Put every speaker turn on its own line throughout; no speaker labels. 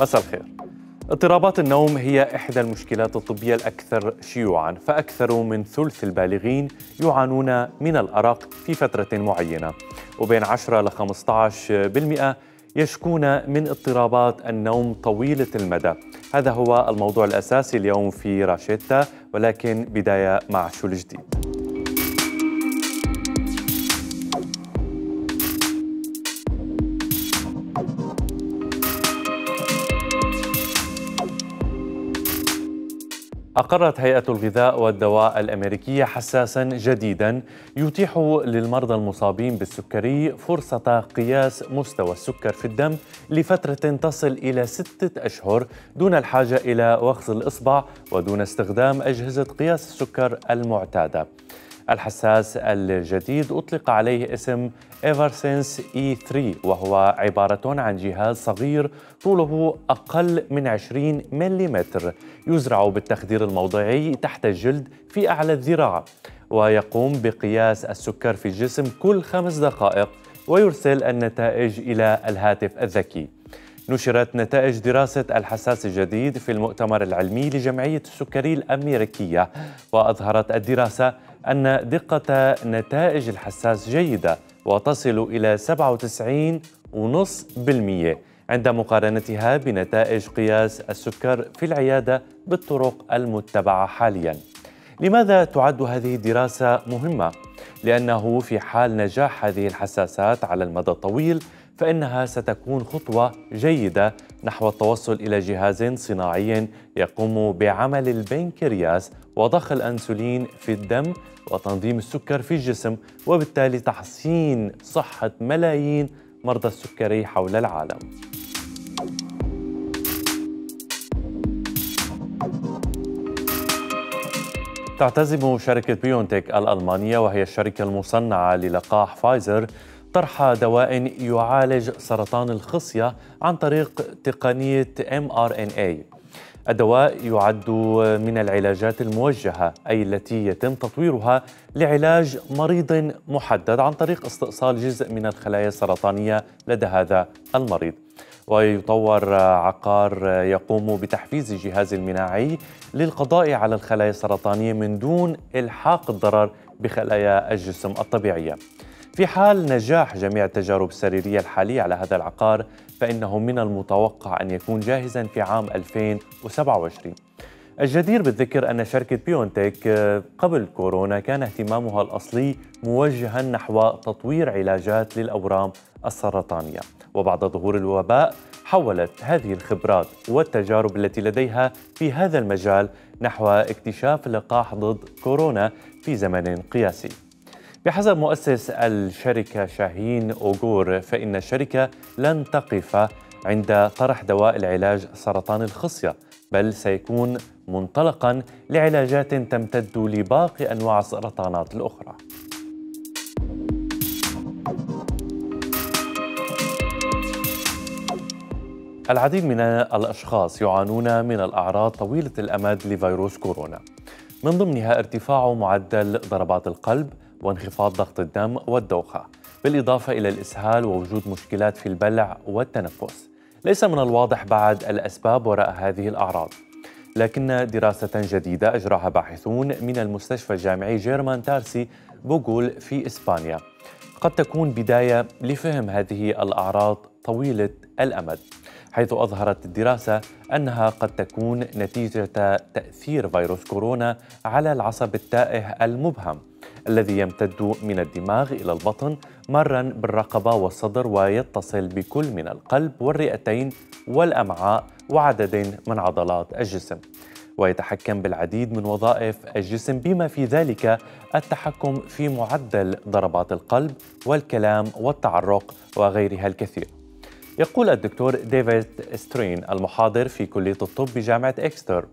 مساء الخير اضطرابات النوم هي إحدى المشكلات الطبية الأكثر شيوعاً فأكثر من ثلث البالغين يعانون من الأرق في فترة معينة وبين 10 ل 15% يشكون من اضطرابات النوم طويلة المدى هذا هو الموضوع الأساسي اليوم في راشيتا ولكن بداية مع شو الجديد أقرت هيئة الغذاء والدواء الأمريكية حساسا جديدا يتيح للمرضى المصابين بالسكري فرصة قياس مستوى السكر في الدم لفترة تصل إلى ستة أشهر دون الحاجة إلى وخز الإصبع ودون استخدام أجهزة قياس السكر المعتادة. الحساس الجديد أطلق عليه اسم ايفرسنس E3 وهو عبارة عن جهاز صغير طوله أقل من 20 ملم يزرع بالتخدير الموضعي تحت الجلد في أعلى الذراع ويقوم بقياس السكر في الجسم كل خمس دقائق ويرسل النتائج إلى الهاتف الذكي نشرت نتائج دراسة الحساس الجديد في المؤتمر العلمي لجمعية السكري الأمريكية وأظهرت الدراسة أن دقة نتائج الحساس جيدة وتصل إلى 97.5% عند مقارنتها بنتائج قياس السكر في العيادة بالطرق المتبعة حالياً. لماذا تعد هذه الدراسة مهمة؟ لأنه في حال نجاح هذه الحساسات على المدى الطويل فإنها ستكون خطوة جيدة نحو التوصل إلى جهاز صناعي يقوم بعمل البنكرياس وضخ الأنسولين في الدم وتنظيم السكر في الجسم وبالتالي تحسين صحة ملايين مرضى السكري حول العالم تعتزم شركة بيونتك الألمانية وهي الشركة المصنعة للقاح فايزر طرح دواء يعالج سرطان الخصية عن طريق تقنية mRNA إيه. الدواء يعد من العلاجات الموجهة أي التي يتم تطويرها لعلاج مريض محدد عن طريق استئصال جزء من الخلايا السرطانية لدى هذا المريض ويطور عقار يقوم بتحفيز الجهاز المناعي للقضاء على الخلايا السرطانية من دون إلحاق الضرر بخلايا الجسم الطبيعية في حال نجاح جميع التجارب السريرية الحالية على هذا العقار فإنه من المتوقع أن يكون جاهزا في عام 2027 الجدير بالذكر أن شركة بيونتك آه، قبل كورونا كان اهتمامها الأصلي موجها نحو تطوير علاجات للأورام السرطانية وبعد ظهور الوباء حولت هذه الخبرات والتجارب التي لديها في هذا المجال نحو اكتشاف لقاح ضد كورونا في زمن قياسي بحسب مؤسس الشركة شاهين أوغور فإن الشركة لن تقف عند طرح دواء العلاج سرطان الخصية بل سيكون منطلقا لعلاجات تمتد لباقي أنواع السرطانات الأخرى العديد من الأشخاص يعانون من الأعراض طويلة الأمد لفيروس كورونا من ضمنها ارتفاع معدل ضربات القلب وانخفاض ضغط الدم والدوخة بالإضافة إلى الإسهال ووجود مشكلات في البلع والتنفس ليس من الواضح بعد الأسباب وراء هذه الأعراض لكن دراسة جديدة أجراها باحثون من المستشفى الجامعي جيرمان تارسي بوغول في إسبانيا قد تكون بداية لفهم هذه الأعراض طويلة الأمد حيث أظهرت الدراسة أنها قد تكون نتيجة تأثير فيروس كورونا على العصب التائه المبهم الذي يمتد من الدماغ إلى البطن مرا بالرقبة والصدر ويتصل بكل من القلب والرئتين والأمعاء وعدد من عضلات الجسم ويتحكم بالعديد من وظائف الجسم بما في ذلك التحكم في معدل ضربات القلب والكلام والتعرق وغيرها الكثير يقول الدكتور ديفيد سترين المحاضر في كلية الطب بجامعة إكستر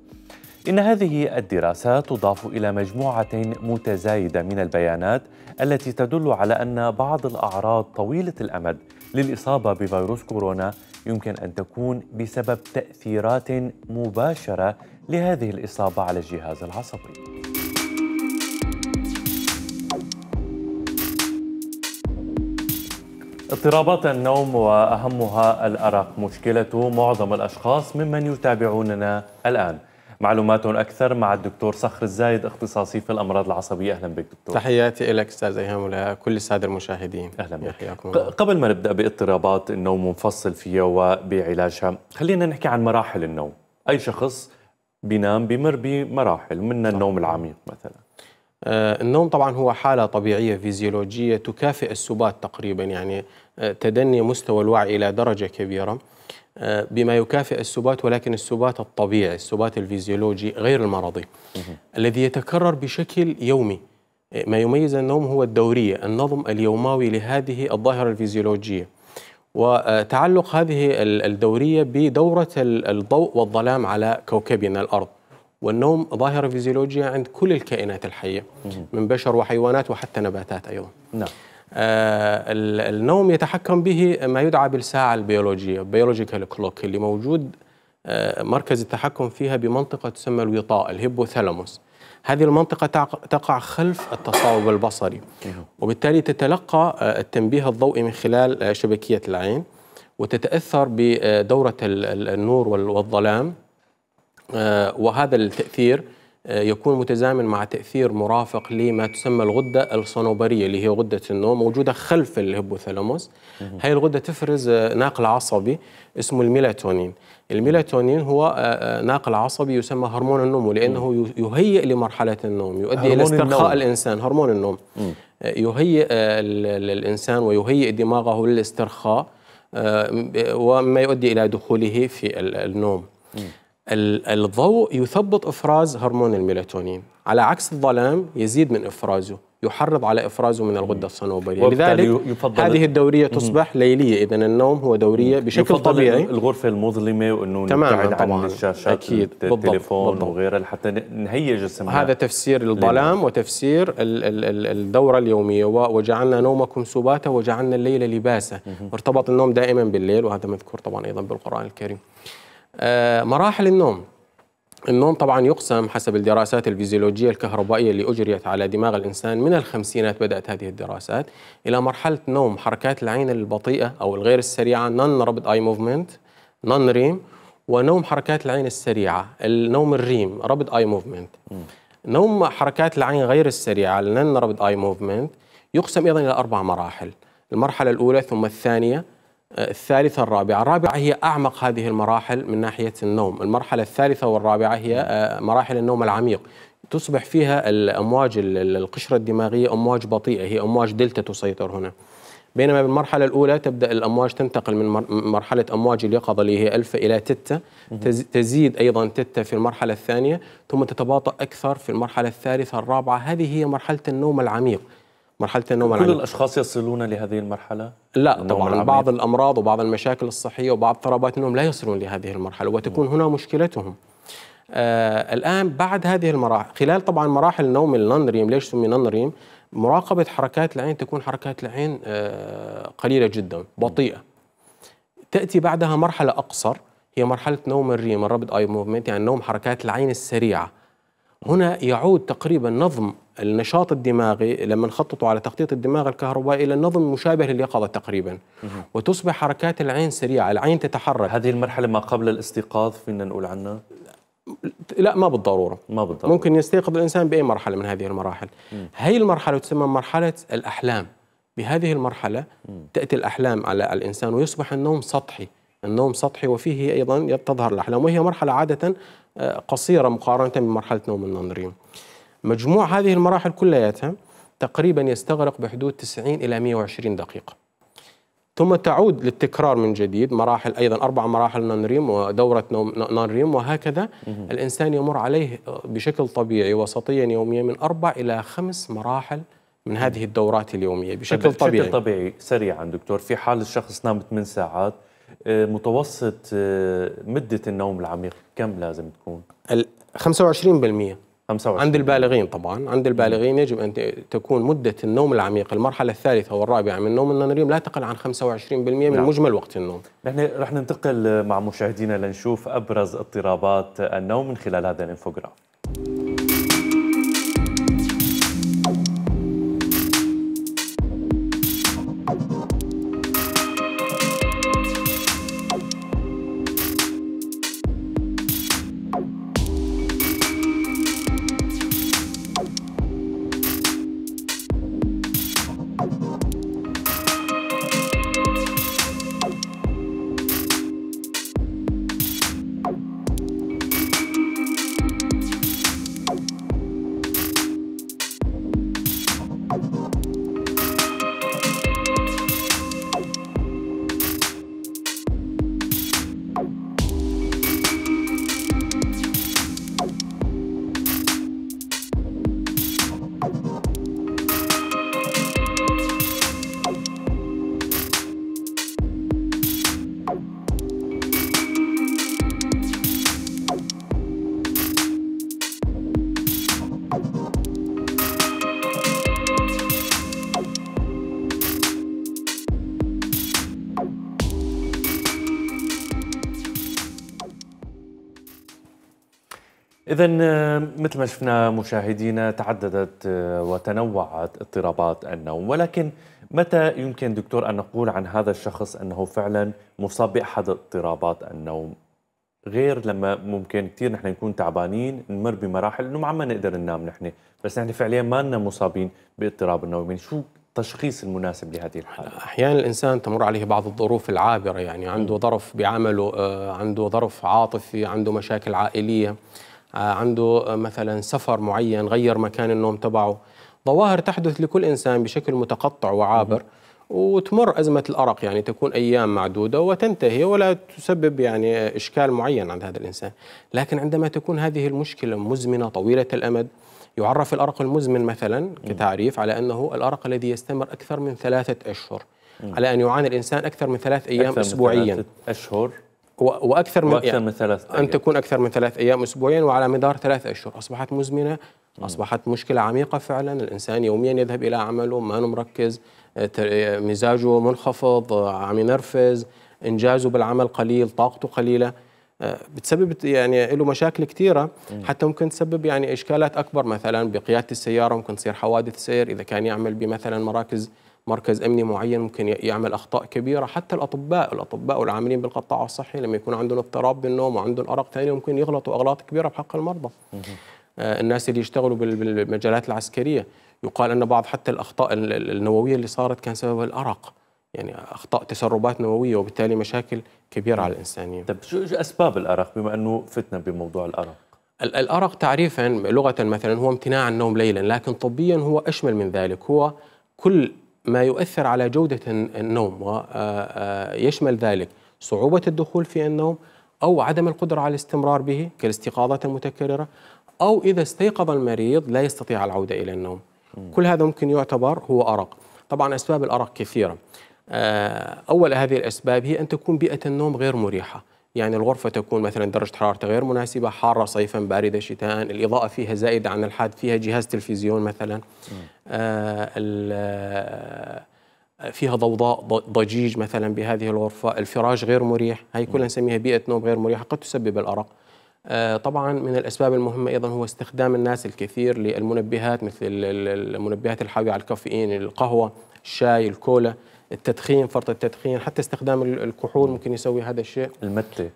إن هذه الدراسة تضاف إلى مجموعة متزايدة من البيانات التي تدل على أن بعض الأعراض طويلة الأمد للإصابة بفيروس كورونا يمكن أن تكون بسبب تأثيرات مباشرة لهذه الإصابة على الجهاز العصبي. اضطرابات النوم واهمها الارق مشكله معظم الاشخاص ممن يتابعوننا الان معلومات اكثر مع الدكتور صخر الزايد اختصاصي في الامراض العصبيه اهلا بك دكتور تحياتي لك استاذ ايهام ولكل الساده المشاهدين اهلا بك قبل ما نبدا باضطرابات النوم ونفصل فيها وبعلاجها خلينا نحكي عن مراحل النوم اي شخص بينام بمر بمراحل
من النوم العميق مثلا آه، النوم طبعا هو حالة طبيعية فيزيولوجية تكافئ السبات تقريبا يعني آه، تدني مستوى الوعي إلى درجة كبيرة آه، بما يكافئ السبات ولكن السبات الطبيعي السبات الفيزيولوجي غير المرضي الذي يتكرر بشكل يومي ما يميز النوم هو الدورية النظم اليوماوي لهذه الظاهرة الفيزيولوجية وتعلق هذه الدورية بدورة الضوء والظلام على كوكبنا الأرض والنوم ظاهرة فيزيولوجية عند كل الكائنات الحية من بشر وحيوانات وحتى نباتات أيضا نعم آه النوم يتحكم به ما يدعى بالساعة البيولوجية بيولوجيكال كلوك اللي موجود آه مركز التحكم فيها بمنطقة تسمى الوطاء الهيبوثالاموس هذه المنطقة تقع خلف التصاوب البصري وبالتالي تتلقى آه، التنبيه الضوئي من خلال آه، شبكية العين وتتأثر بدورة آه، النور والظلام آه، وهذا التأثير آه، يكون متزامن مع تأثير مرافق لما تسمى الغدة الصنوبرية اللي هي غدة النوم موجودة خلف الهيبوثالاموس هاي الغدة تفرز آه، ناقل عصبي اسمه الميلاتونين الميلاتونين هو ناقل عصبي يسمى هرمون النوم لأنه يهيئ لمرحلة النوم يؤدي إلى استرخاء النوم. الإنسان هرمون النوم م. يهيئ الإنسان ويهيئ دماغه للاسترخاء وما يؤدي إلى دخوله في النوم م. الضوء يثبط افراز هرمون الميلاتونين على عكس الظلام يزيد من افرازه يحرض على افرازه من الغده الصنوبريه لذلك هذه الدوريه تصبح ليليه اذا النوم هو دوريه بشكل يفضل طبيعي الغرفه المظلمه وانه نبتعد عن
الشاشات أكيد. التليفون بالضبط. وغيرها لحتى نهيئ جسمنا هذا
تفسير الظلام وتفسير ال ال ال الدوره اليوميه وجعلنا نومكم سباتا وجعلنا الليل لباسا ارتبط النوم دائما بالليل وهذا مذكور طبعا ايضا بالقران الكريم آه، مراحل النوم النوم طبعا يقسم حسب الدراسات الفيزيولوجية الكهربائية اللي أجريت على دماغ الإنسان من الخمسينات بدأت هذه الدراسات إلى مرحلة نوم حركات العين البطيئة أو الغير السريعة نون ربط أي موفمنت نون ريم ونوم حركات العين السريعة النوم الريم ربط أي موفمنت نوم حركات العين غير السريعة نون ربط أي موفمنت يقسم أيضا إلى أربع مراحل المرحلة الأولى ثم الثانية الثالثة الرابعة الرابعة هي أعمق هذه المراحل من ناحية النوم المرحلة الثالثة والرابعة هي آه، مراحل النوم العميق تصبح فيها الأمواج القشرة الدماغية أمواج بطيئة هي أمواج دلتا تسيطر هنا بينما بالمرحلة الأولى تبدأ الأمواج تنتقل من مرحلة أمواج اليقظة اللي هي ألفا إلى تتا تزيد أيضا تتا في المرحلة الثانية ثم تتباطأ أكثر في المرحلة الثالثة الرابعة هذه هي مرحلة النوم العميق مرحلة النوم كل العميق كل الأشخاص يصلون لهذه المرحلة؟ لا طبعا العميق. بعض الأمراض وبعض المشاكل الصحية وبعض اضطرابات النوم لا يصلون لهذه المرحلة وتكون م. هنا مشكلتهم آه الآن بعد هذه المراحل خلال طبعا مراحل النوم النون ريم ليش سمي نون ريم؟ مراقبة حركات العين تكون حركات العين آه قليلة جدا بطيئة تأتي بعدها مرحلة أقصر هي مرحلة نوم الريم الرابد اي موفمنت يعني نوم حركات العين السريعة هنا يعود تقريبا نظم النشاط الدماغي لما نخططه على تخطيط الدماغ الكهربائي الى النظم مشابه لليقظه تقريبا وتصبح حركات العين سريعه العين تتحرك هذه المرحله ما قبل الاستيقاظ فينا نقول عنها لا ما بالضروره ما بالضروره ممكن يستيقظ الانسان باي مرحله من هذه المراحل هي المرحله تسمى مرحله الاحلام بهذه المرحله م. تاتي الاحلام على الانسان ويصبح النوم سطحي النوم سطحي وفيه ايضا تظهر الاحلام وهي مرحله عاده آه، قصيره مقارنه بمرحله نوم النون مجموع هذه المراحل كلياتها تقريبا يستغرق بحدود 90 إلى 120 دقيقة ثم تعود للتكرار من جديد مراحل أيضا أربع مراحل نانريم ودورة نانريم وهكذا الإنسان يمر عليه بشكل طبيعي وسطيا يوميا من أربع إلى خمس مراحل من هذه الدورات اليومية بشكل طبيعي بشكل طبيعي سريعا دكتور في حال الشخص نام 8 ساعات آه، متوسط آه، مدة النوم العميق كم لازم تكون؟ 25% 25 عند البالغين طبعا عند البالغين يجب أن تكون مدة النوم العميق المرحلة الثالثة والرابعة من نوم النونريم لا تقل عن 25% من نعم. مجمل وقت النوم نحن رح ننتقل
مع مشاهدينا لنشوف أبرز اضطرابات النوم من خلال هذا الانفوجراف إذا آه، مثل ما شفنا مشاهدينا تعددت آه، وتنوعت اضطرابات النوم ولكن متى يمكن دكتور أن نقول عن هذا الشخص أنه فعلا مصاب بأحد اضطرابات النوم غير لما ممكن كثير نحن نكون تعبانين نمر بمراحل انه ما عم نقدر ننام نحن بس نحن فعليا ما لنا مصابين باضطراب النوم يعني شو التشخيص المناسب لهذه الحالة
أحيانا الإنسان تمر عليه بعض الظروف العابرة يعني عنده ظرف بعمله آه، عنده ظرف عاطفي عنده مشاكل عائلية آه، عنده آه، مثلا سفر معين غير مكان النوم تبعه ظواهر تحدث لكل إنسان بشكل متقطع وعابر وتمر أزمة الأرق يعني تكون أيام معدودة وتنتهي ولا تسبب يعني إشكال معين عند هذا الإنسان لكن عندما تكون هذه المشكلة مزمنة طويلة الأمد يعرف الأرق المزمن مثلا كتعريف على أنه الأرق الذي يستمر أكثر من ثلاثة أشهر على أن يعاني الإنسان أكثر من ثلاث أيام أكثر أسبوعيا من ثلاثة أشهر واكثر من واكثر من ثلاث أيام. ان تكون اكثر من ثلاث ايام اسبوعيا وعلى مدار ثلاث اشهر اصبحت مزمنه اصبحت مشكله عميقه فعلا الانسان يوميا يذهب الى عمله ما مركز آه، آه، مزاجه منخفض آه، عم ينرفز انجازه بالعمل قليل طاقته قليله بتسبب يعني له مشاكل كثيره حتى ممكن تسبب يعني اشكالات اكبر مثلا بقياده السياره ممكن تصير حوادث سير اذا كان يعمل بمثلا مراكز مركز امني معين ممكن يعمل اخطاء كبيره حتى الاطباء الاطباء والعاملين بالقطاع الصحي لما يكون عندهم اضطراب بالنوم وعندهم ارق ثاني ممكن يغلطوا اغلاط كبيره بحق المرضى آه، الناس اللي يشتغلوا بالمجالات العسكريه يقال ان بعض حتى الاخطاء النوويه اللي صارت كان سببها الارق يعني اخطاء تسربات نوويه وبالتالي مشاكل كبيره على الانسانيه طب شو اسباب الارق بما انه فتنا بموضوع الارق الارق تعريفا لغه مثلا هو امتناع النوم ليلا لكن طبيا هو اشمل من ذلك هو كل ما يؤثر على جودة النوم ويشمل ذلك صعوبة الدخول في النوم أو عدم القدرة على الاستمرار به كالاستيقاظات المتكررة أو إذا استيقظ المريض لا يستطيع العودة إلى النوم كل هذا ممكن يعتبر هو أرق طبعا أسباب الأرق كثيرة أول هذه الأسباب هي أن تكون بيئة النوم غير مريحة يعني الغرفة تكون مثلا درجة حرارتها غير مناسبة حارة صيفا باردة شتاء الإضاءة فيها زائدة عن الحد فيها جهاز تلفزيون مثلا آه، آه، فيها ضوضاء ضجيج مثلا بهذه الغرفة الفراش غير مريح هي كلها نسميها بيئة نوم غير مريحة قد تسبب الأرق آه، طبعا من الاسباب المهمه ايضا هو استخدام الناس الكثير للمنبهات مثل المنبهات الحاويه على الكافيين القهوه الشاي الكولا التدخين فرط التدخين حتى استخدام الكحول ممكن يسوي هذا الشيء المتة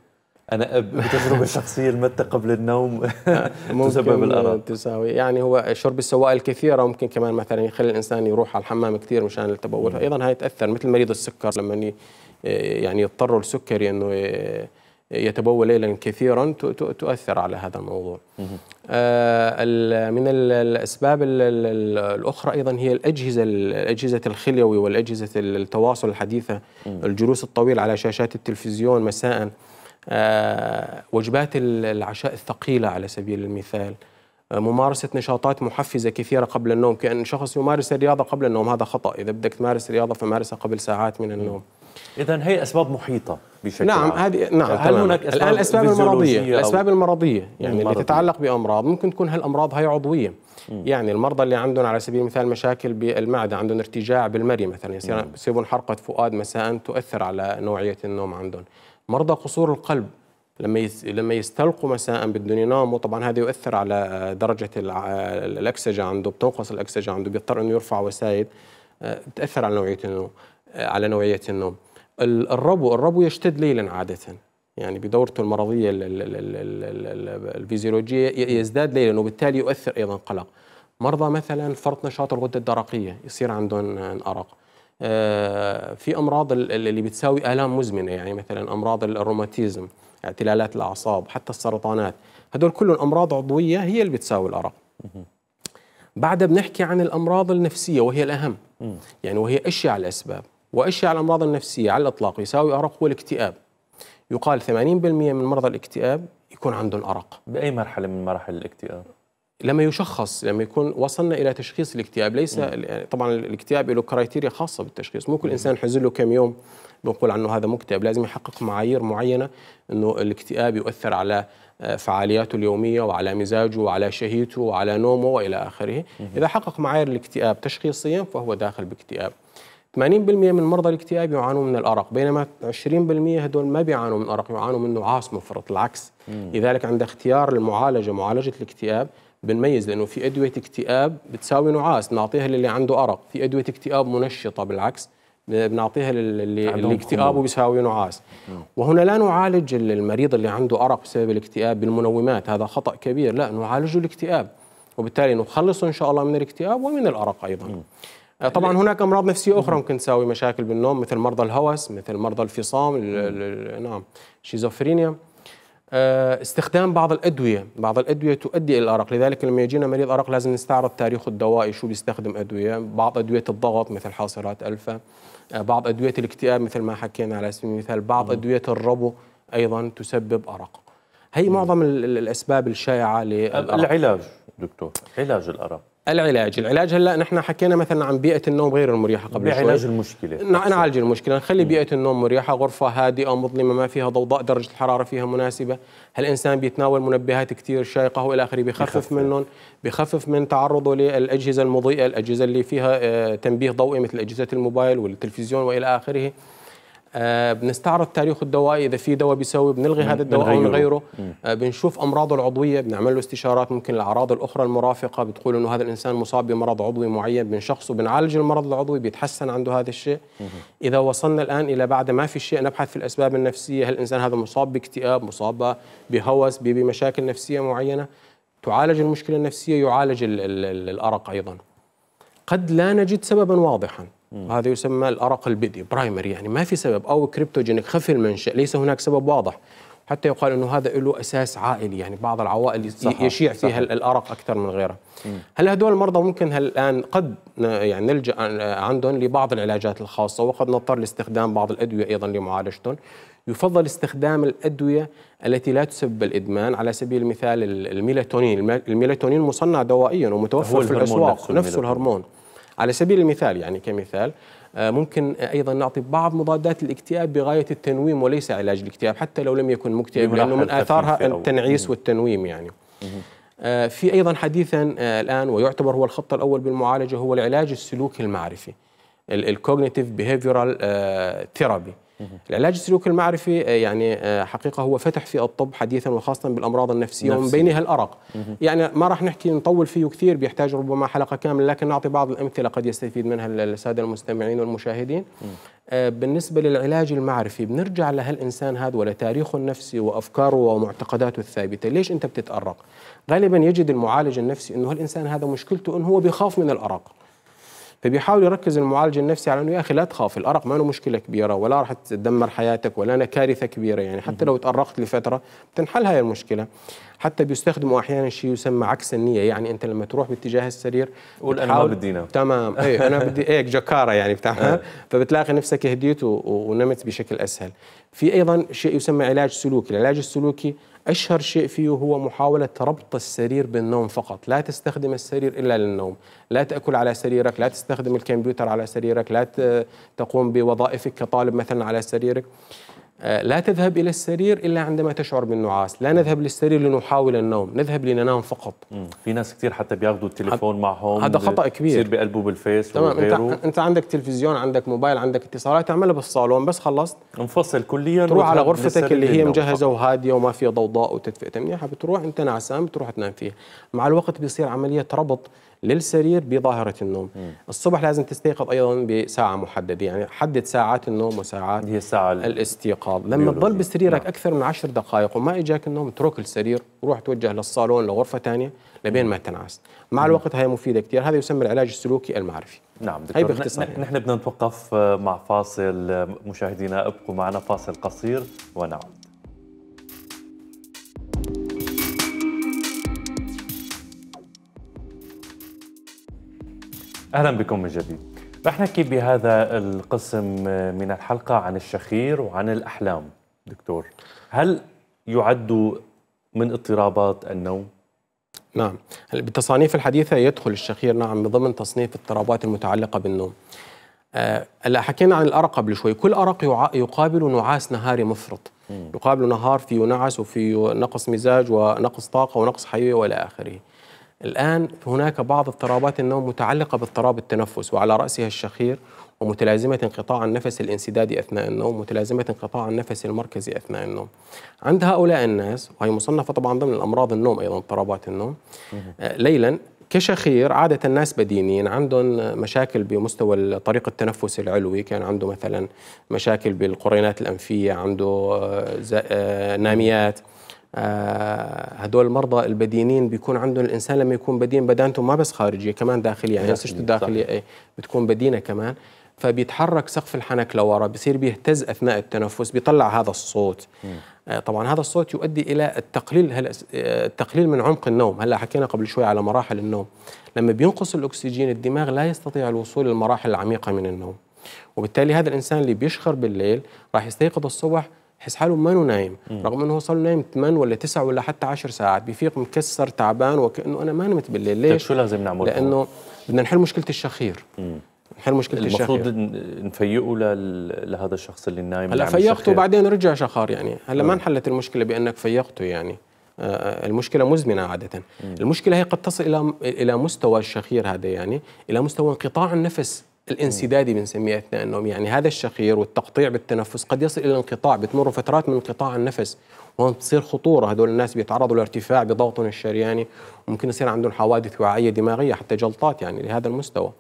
أنا بتجربة شخصية المتة قبل النوم تسبب الأرق تساوي يعني هو شرب السوائل الكثيرة ممكن كمان مثلا يخلي الإنسان يروح على الحمام كثير مشان التبول أيضا هاي تأثر مثل مريض السكر لما يعني يضطروا السكري أنه يتبول ليلا كثيرا تؤثر على هذا الموضوع آه، من الأسباب الأخرى أيضا هي الأجهزة الأجهزة الخليوي والأجهزة التواصل الحديثة الجلوس الطويل على شاشات التلفزيون مساء آه، وجبات العشاء الثقيلة على سبيل المثال آه، ممارسة نشاطات محفزة كثيرة قبل النوم كأن شخص يمارس الرياضة قبل النوم هذا خطأ إذا بدك تمارس رياضة فمارسها قبل ساعات من النوم
اذا هي اسباب محيطه بشكل نعم هذه نعم هل هناك أسباب الان الاسباب المرضيه الاسباب
المرضيه يعني المرضية. اللي تتعلق بامراض ممكن تكون هالامراض هي عضويه م. يعني المرضى اللي عندهم على سبيل المثال مشاكل بالمعده عندهم ارتجاع بالمري مثلا يصير يصيبون حرقه فؤاد مساء تؤثر على نوعيه النوم عندهم مرضى قصور القلب لما لما يستلقوا مساء بدهم يناموا طبعا هذا يؤثر على درجه الاكسجه عنده بتنقص الاكسجه عنده بيضطر انه يرفع وسائد بتاثر آه، على نوعيه النوم آه، على نوعية النوم الربو الربو يشتد ليلا عادة يعني بدورته المرضية الفيزيولوجية يزداد ليلا وبالتالي يؤثر أيضا قلق مرضى مثلا فرط نشاط الغدة الدرقية يصير عندهم آه، أرق آه، في أمراض اللي بتساوي آلام مزمنة يعني مثلا أمراض الروماتيزم اعتلالات الأعصاب حتى السرطانات هدول كلهم أمراض عضوية هي اللي بتساوي الأرق بعدها بنحكي عن الأمراض النفسية وهي الأهم يعني وهي أشياء الأسباب واشياء على الامراض النفسيه على الاطلاق يساوي ارق هو الاكتئاب يقال 80% من مرضى الاكتئاب يكون عندهم ارق باي مرحله من مراحل الاكتئاب لما يشخص لما يكون وصلنا الى تشخيص الاكتئاب ليس م. يعني طبعا الاكتئاب له كرايتيريا خاصه بالتشخيص مو كل انسان حزن له كم يوم بنقول عنه هذا مكتئب لازم يحقق معايير معينه انه الاكتئاب يؤثر على آه، فعالياته اليوميه وعلى مزاجه وعلى شهيته وعلى نومه والى اخره اذا حقق معايير الاكتئاب تشخيصيا فهو داخل باكتئاب 80% من مرضى الاكتئاب يعانون من الارق بينما 20% هذول ما بيعانوا من ارق يعانوا من نعاس مفرط العكس مم. لذلك عند اختيار المعالجه معالجه الاكتئاب بنميز لانه في ادويه اكتئاب بتساوي نعاس نعطيها للي عنده ارق في ادويه اكتئاب منشطه بالعكس بنعطيها للي الاكتئاب اكتئابه بيساوي نعاس مم. وهنا لا نعالج المريض اللي عنده ارق بسبب الاكتئاب بالمنومات هذا خطا كبير لا نعالجه الاكتئاب وبالتالي نخلصه ان شاء الله من الاكتئاب ومن الارق ايضا مم. آه، طبعا هناك امراض نفسيه اخرى ممكن تساوي مشاكل بالنوم مثل مرضى الهوس مثل مرضى الفصام نعم شيزوفرينيا آه، استخدام بعض الادويه بعض الادويه تؤدي الى الارق لذلك لما يجينا مريض ارق لازم نستعرض تاريخه الدوائي شو بيستخدم ادويه بعض ادويه الضغط مثل حاصرات الفا آه، بعض ادويه الاكتئاب مثل ما حكينا على سبيل المثال بعض نعم. ادويه الربو ايضا تسبب ارق هي نعم. معظم الاسباب الشائعه للعلاج دكتور علاج الارق العلاج العلاج هلا نحن حكينا مثلا عن بيئه النوم غير المريحه قبل شوي علاج المشكله نعالج المشكله نخلي بيئه النوم مريحه غرفه هادئه مظلمه ما فيها ضوضاء درجه الحراره فيها مناسبه الانسان بيتناول منبهات كثير شايقه والى اخره بخفف منهم بخفف من تعرضه للاجهزه المضيئه الاجهزه اللي فيها آه، تنبيه ضوئي مثل اجهزه الموبايل والتلفزيون والى اخره آه بنستعرض تاريخه الدوائي اذا في دواء بيسوي بنلغي هذا الدواء او نغيره آه بنشوف امراضه العضويه بنعمل له استشارات ممكن الاعراض الاخرى المرافقه بتقول انه هذا الانسان مصاب بمرض عضوي معين بنشخصه بنعالج المرض العضوي بيتحسن عنده هذا الشيء مم. اذا وصلنا الان الى بعد ما في شيء نبحث في الاسباب النفسيه هل الانسان هذا مصاب باكتئاب مصاب بهوس بمشاكل نفسيه معينه تعالج المشكله النفسيه يعالج الـ الـ الـ الارق ايضا قد لا نجد سببا واضحا وهذا يسمى الأرق البدئي برايمري يعني ما في سبب أو كريبتوجينيك خفي المنشأ ليس هناك سبب واضح حتى يقال انه هذا له اساس عائلي يعني بعض العوائل صحيح يشيع صحيح فيها الارق اكثر من غيرها هل هذول المرضى ممكن هل الان قد يعني نلجا عندهم لبعض العلاجات الخاصه وقد نضطر لاستخدام بعض الادويه ايضا لمعالجتهم يفضل استخدام الادويه التي لا تسبب الادمان على سبيل المثال الميلاتونين الميلاتونين مصنع دوائيا ومتوفر في الاسواق الهرمون, نفسه الهرمون على سبيل المثال يعني كمثال آه، ممكن ايضا نعطي بعض مضادات الاكتئاب بغايه التنويم وليس علاج الاكتئاب حتى لو لم يكن مكتئب لانه من اثارها التنعيس والتنويم يعني آه، في ايضا حديثا آه، الان ويعتبر هو الخط الاول بالمعالجه هو العلاج السلوكي المعرفي الكوجنيتيف بيهيفيورال ثيرابي العلاج السلوكي المعرفي آه، يعني آه، حقيقه هو فتح في الطب حديثا وخاصه بالامراض النفسيه ومن بينها الارق يعني ما راح نحكي نطول فيه كثير بيحتاج ربما حلقه كامله لكن نعطي بعض الامثله قد يستفيد منها الساده المستمعين والمشاهدين آه، بالنسبة للعلاج المعرفي بنرجع لهالإنسان هذا ولتاريخه النفسي وأفكاره ومعتقداته الثابتة ليش أنت بتتأرق غالبا يجد المعالج النفسي أنه هالإنسان هذا مشكلته أنه هو بيخاف من الأرق فبيحاول يركز المعالج النفسي على انه يا اخي لا تخاف الارق ما له مشكله كبيره ولا راح تدمر حياتك ولا انا كارثه كبيره يعني حتى لو تارقت لفتره بتنحل هاي المشكله حتى بيستخدموا احيانا شيء يسمى عكس النيه يعني انت لما تروح باتجاه السرير قول انا ما بدي نام تمام اي انا بدي هيك إيه، جكاره يعني بتاعها إيه. فبتلاقي نفسك هديت ونمت بشكل اسهل في ايضا شيء يسمى علاج سلوكي العلاج السلوكي أشهر شيء فيه هو محاولة ربط السرير بالنوم فقط لا تستخدم السرير إلا للنوم لا تأكل على سريرك لا تستخدم الكمبيوتر على سريرك لا تقوم بوظائفك كطالب مثلا على سريرك آه، لا تذهب إلى السرير إلا عندما تشعر بالنعاس لا نذهب للسرير لنحاول النوم نذهب لننام فقط مم. في ناس كثير حتى بياخذوا التليفون معهم هذا خطأ كبير بصير
بقلبه بالفيس تمام وغيره. انت,
انت عندك تلفزيون عندك موبايل عندك اتصالات تعملها بالصالون بس خلصت انفصل كليا تروح على غرفتك اللي هي مجهزة وهادية وما فيها ضوضاء وتدفئة منيحة بتروح انت نعسان بتروح تنام فيها مع الوقت بيصير عملية ربط للسرير بظاهره النوم مم. الصبح لازم تستيقظ ايضا بساعه محدده يعني حدد ساعات النوم وساعات هي ساعة الاستيقاظ لما تضل بسريرك نعم. اكثر من عشر دقائق وما اجاك النوم اترك السرير وروح توجه للصالون لغرفه ثانيه لبين ما تنعس مع الوقت هي مفيده كثير هذا يسمى العلاج السلوكي المعرفي نعم دكتور هي باختصار نحن,
نحن بدنا نتوقف مع فاصل مشاهدينا ابقوا معنا فاصل قصير ونعود اهلا بكم من جديد رح نحكي بهذا القسم من الحلقه عن الشخير وعن الاحلام دكتور هل
يعد من اضطرابات النوم نعم بالتصانيف الحديثه يدخل الشخير نعم ضمن تصنيف اضطرابات المتعلقه بالنوم هلا آه حكينا عن الارق قبل شوي كل ارق يقابل نعاس نهاري مفرط يقابل نهار فيه نعس وفيه نقص مزاج ونقص طاقه ونقص حيويه والى اخره الآن هناك بعض اضطرابات النوم متعلقة باضطراب التنفس وعلى رأسها الشخير ومتلازمة انقطاع النفس الانسدادي أثناء النوم ومتلازمة انقطاع النفس المركزي أثناء النوم عند هؤلاء الناس وهي مصنفة طبعا ضمن الأمراض النوم أيضا اضطرابات النوم آه، ليلا كشخير عادة الناس بدينين عندهم مشاكل بمستوى طريق التنفس العلوي كان عنده مثلا مشاكل بالقرينات الأنفية عنده آه، آه، ناميات آه، هدول المرضى البدينين بيكون عندهم الانسان لما يكون بدين بدانته ما بس خارجيه كمان داخليه يعني نسجته الداخليه ايه بتكون بدينه كمان فبيتحرك سقف الحنك لورا بصير بيهتز اثناء التنفس بيطلع هذا الصوت آه، طبعا هذا الصوت يؤدي الى التقليل هلا آه، التقليل من عمق النوم هلا حكينا قبل شوي على مراحل النوم لما بينقص الاكسجين الدماغ لا يستطيع الوصول للمراحل العميقه من النوم وبالتالي هذا الانسان اللي بيشخر بالليل راح يستيقظ الصبح حس حاله ما نايم رغم انه صار نايم 8 ولا 9 ولا حتى 10 ساعات بيفيق مكسر تعبان وكانه انا ما نمت بالليل طيب، ليش طيب شو لازم نعمل لانه بدنا نحل مشكله الشخير مم. نحل مشكله المفروض الشخير
المفروض نفيقه لهذا الشخص اللي نايم هلا يعني فيقته
وبعدين رجع شخار يعني هلا ما آه. انحلت المشكله بانك فيقته يعني آه، آه، المشكله مزمنه عاده مم. المشكله هي قد تصل الى الى مستوى الشخير هذا يعني الى مستوى انقطاع النفس الانسدادي بنسميه اثناء النوم يعني هذا الشخير والتقطيع بالتنفس قد يصل الى انقطاع بتمر فترات من انقطاع النفس وهون بتصير خطوره هذول الناس بيتعرضوا لارتفاع بضغطهم الشرياني وممكن يصير عندهم حوادث وعيه دماغيه حتى جلطات يعني لهذا المستوى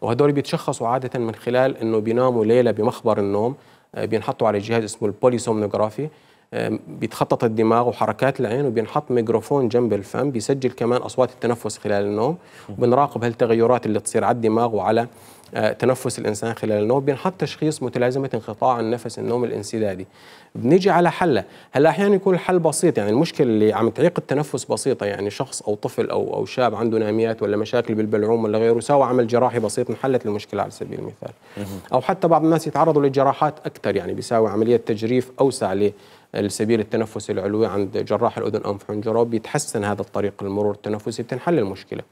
وهدول بيتشخصوا عاده من خلال انه بيناموا ليله بمخبر النوم آه، بينحطوا على جهاز اسمه البوليسومنوغرافي آه، بيتخطط الدماغ وحركات العين وبينحط ميكروفون جنب الفم بيسجل كمان اصوات التنفس خلال النوم وبنراقب هالتغيرات اللي تصير على الدماغ وعلى آه، تنفس الانسان خلال النوم بينحط تشخيص متلازمه انقطاع النفس النوم الانسدادي بنيجي على حله هلا احيانا يكون الحل بسيط يعني المشكله اللي عم تعيق التنفس بسيطه يعني شخص او طفل او او شاب عنده ناميات ولا مشاكل بالبلعوم ولا غيره سوى عمل جراحي بسيط انحلت المشكله على سبيل المثال او حتى بعض الناس يتعرضوا لجراحات اكثر يعني بيساوي عمليه تجريف اوسع السبيل التنفسي العلوي عند جراح الأذن أنف حنجرة بيتحسن هذا الطريق المرور التنفسي بتنحل المشكلة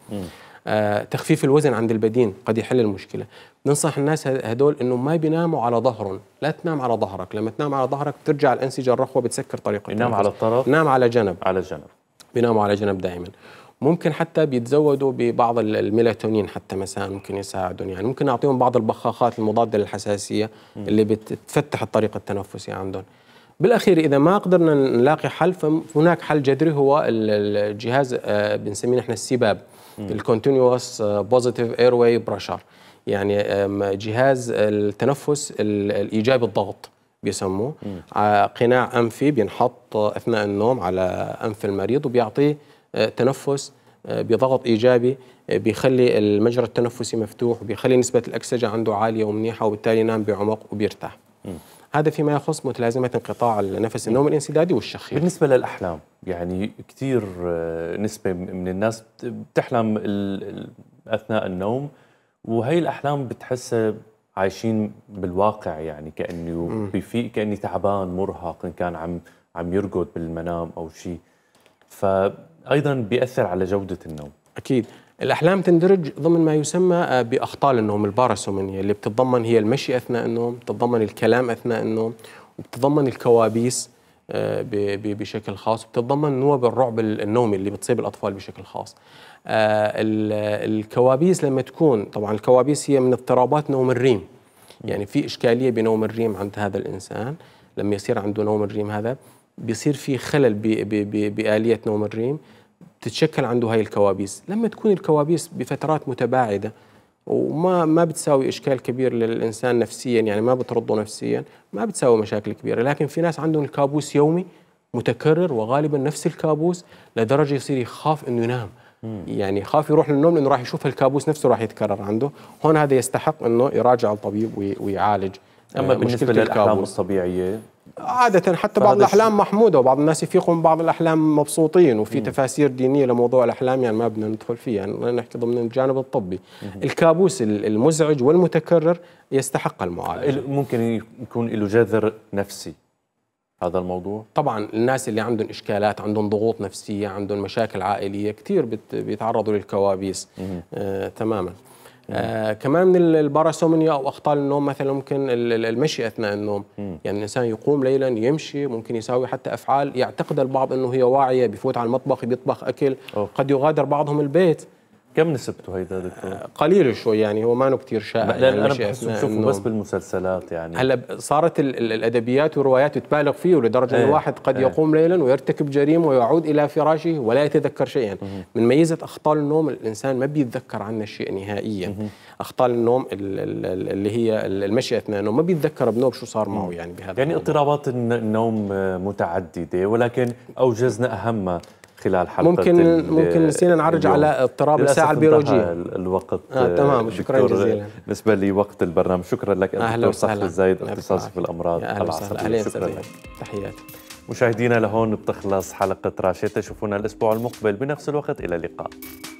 آه تخفيف الوزن عند البدين قد يحل المشكلة ننصح الناس هدول انه ما بيناموا على ظهرهم لا تنام على ظهرك لما تنام على ظهرك بترجع الأنسجة الرخوة بتسكر طريق ينام على الطرف نام على جنب على جنب بيناموا على جنب دائما ممكن حتى بيتزودوا ببعض الميلاتونين حتى مساء ممكن يساعدهم يعني ممكن نعطيهم بعض البخاخات المضاده للحساسيه اللي بتفتح الطريق التنفسي عندهم بالاخير اذا ما قدرنا نلاقي حل فهناك حل جذري هو الجهاز آه، بنسميه نحن السباب الكونتينوس بوزيتيف اير واي بريشر يعني جهاز التنفس الايجابي الضغط بيسموه آه، قناع انفي بينحط اثناء النوم على انف المريض وبيعطيه آه، تنفس بضغط ايجابي بيخلي المجرى التنفسي مفتوح وبيخلي نسبه الاكسجه عنده عاليه ومنيحه وبالتالي ينام بعمق وبيرتاح هذا فيما يخص متلازمة انقطاع النفس النوم الانسدادي والشخير بالنسبة
للأحلام يعني كثير آه، نسبة من الناس بتحلم أثناء النوم وهي الأحلام بتحسها عايشين بالواقع يعني كأنه بفي كأني تعبان مرهق إن كان عم عم يرقد
بالمنام أو شيء فأيضا بيأثر على جودة النوم أكيد الأحلام تندرج ضمن ما يسمى آه، بأخطال النوم الباراسومنيا اللي بتتضمن هي المشي أثناء النوم بتتضمن الكلام أثناء النوم وبتتضمن الكوابيس آه، بشكل خاص وبتتضمن نوب الرعب النومي اللي بتصيب الأطفال بشكل خاص آه، الكوابيس لما تكون طبعا الكوابيس هي من اضطرابات نوم الريم يعني في إشكالية بنوم الريم عند هذا الإنسان لما يصير عنده نوم الريم هذا بيصير في خلل بآلية نوم الريم تتشكل عنده هاي الكوابيس لما تكون الكوابيس بفترات متباعده وما ما بتساوي اشكال كبير للانسان نفسيا يعني ما بترضه نفسيا ما بتساوي مشاكل كبيره لكن في ناس عندهم الكابوس يومي متكرر وغالبا نفس الكابوس لدرجه يصير يخاف انه ينام يعني يخاف يروح للنوم لانه راح يشوف الكابوس نفسه راح يتكرر عنده هون هذا يستحق انه يراجع الطبيب ويعالج آه، اما بالنسبه للاحلام الطبيعيه عادة حتى بعض الأحلام محمودة وبعض الناس يفيقوا من بعض الأحلام مبسوطين وفي مم. تفاسير دينية لموضوع الأحلام يعني ما بدنا ندخل فيها يعني نحكي ضمن الجانب الطبي مم. الكابوس المزعج والمتكرر يستحق المعالجة ممكن يكون له جذر نفسي هذا الموضوع؟ طبعا الناس اللي عندهم اشكالات، عندهم ضغوط نفسيه، عندهم مشاكل عائليه، كثير بيتعرضوا للكوابيس آه، تماما. آه كمان من الباراسومنيا او اخطاء النوم مثلا ممكن المشي اثناء النوم مم. يعني الانسان يقوم ليلا يمشي ممكن يساوي حتى افعال يعتقد البعض انه هي واعيه بفوت على المطبخ بيطبخ اكل أوه. قد يغادر بعضهم البيت كم نسبته هيدا دكتور؟ آه، قليل شوي يعني هو ما نو كثير شائع يعني انا بشوفه بس بالمسلسلات يعني هلا صارت الادبيات والروايات تبالغ فيه لدرجه انه الواحد إيه، قد ايه. يقوم ليلا ويرتكب جريمه ويعود الى فراشه ولا يتذكر شيئا من ميزه اخطال النوم الانسان ما بيتذكر عنا شيء نهائيا اخطال النوم اللي هي المشي اثناء النوم ما بيتذكر بنوم شو صار معه يعني بهذا يعني اضطرابات النوم آه، متعدده
ولكن اوجزنا اهمها خلال حلقة ممكن ممكن نسينا نعرج على اضطراب الساعة البيولوجية الوقت آه تمام آه، شكرا جزيلا بالنسبة لوقت البرنامج شكرا لك أهلا وسهلا الزايد اختصاصي في الأمراض وسهلا شكرا لك تحياتي مشاهدينا لهون بتخلص حلقة راشيتا شوفونا الأسبوع المقبل بنفس الوقت إلى اللقاء